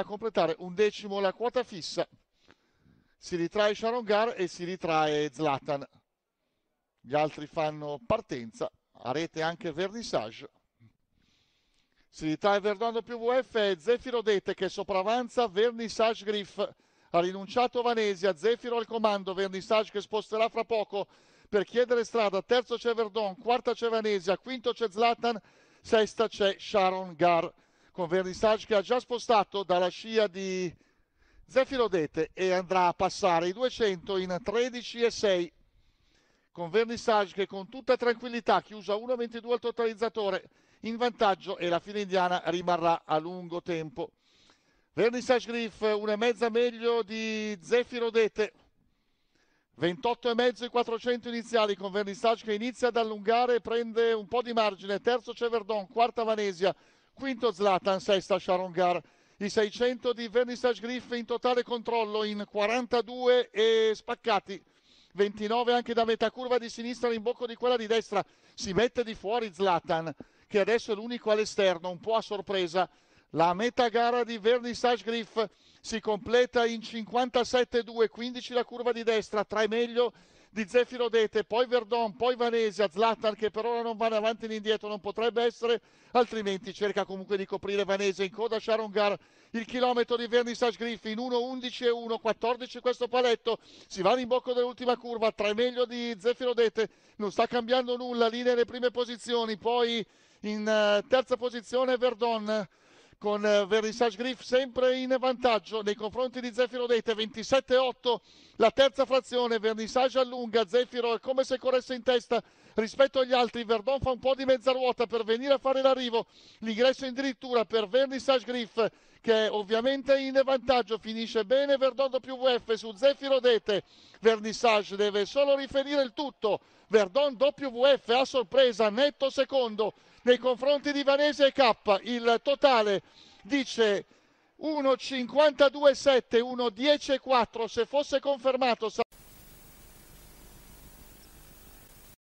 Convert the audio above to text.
a completare un decimo la quota fissa. Si ritrae Sharon Gar e si ritrae Zlatan. Gli altri fanno partenza, a rete anche Vernissage. Si ritrae Verdano più VF e Zefiro Dete che sopravanza Vernissage Griff. Ha rinunciato Vanesia, Zefiro al comando, Vernissage che sposterà fra poco per chiedere strada. Terzo c'è Verdon, quarta c'è Vanesia, quinto c'è Zlatan, sesta c'è Sharon Gar con Vernissage che ha già spostato dalla scia di Zefiro Dete e andrà a passare i 200 in 13,6 con Vernissage che con tutta tranquillità chiusa 1,22 al totalizzatore in vantaggio e la fila indiana rimarrà a lungo tempo. Vernissage Griff una e mezza meglio di Zefiro Dete. 28,5 i 400 iniziali con Vernissage che inizia ad allungare e prende un po' di margine. Terzo c'è quarta Vanesia, quinto Zlatan, sesta Sharon Gar. I 600 di Vernissage Griff in totale controllo in 42 e spaccati. 29 anche da metà curva di sinistra, rimbocco di quella di destra. Si mette di fuori Zlatan, che adesso è l'unico all'esterno, un po' a sorpresa. La metà gara di Vernissage Griff si completa in 57-2, 15 la curva di destra, 3 meglio di Zefiro Dete, poi Verdon, poi Vanesia, Zlatan che per ora non va avanti né indietro, non potrebbe essere, altrimenti cerca comunque di coprire Vanesia in coda Sharon Gar, il chilometro di Vernissage Griffin 1.11.1, 14 questo paletto, si va in bocco dell'ultima curva, 3 meglio di Zefiro Dete, non sta cambiando nulla, lì nelle prime posizioni, poi in eh, terza posizione Verdon, con eh, Verisage Griff sempre in vantaggio nei confronti di Zefiro Dete 27-8 la terza frazione Vernissage allunga Zefiro è come se corresse in testa rispetto agli altri Verdon fa un po' di mezza ruota per venire a fare l'arrivo l'ingresso addirittura per Vernissage Griff che è ovviamente in vantaggio finisce bene Verdon WF su Zefiro Dete Vernissage deve solo riferire il tutto Verdon WF a sorpresa netto secondo nei confronti di Vanese e K il totale dice 1,52,7, 1,10,4, se fosse confermato...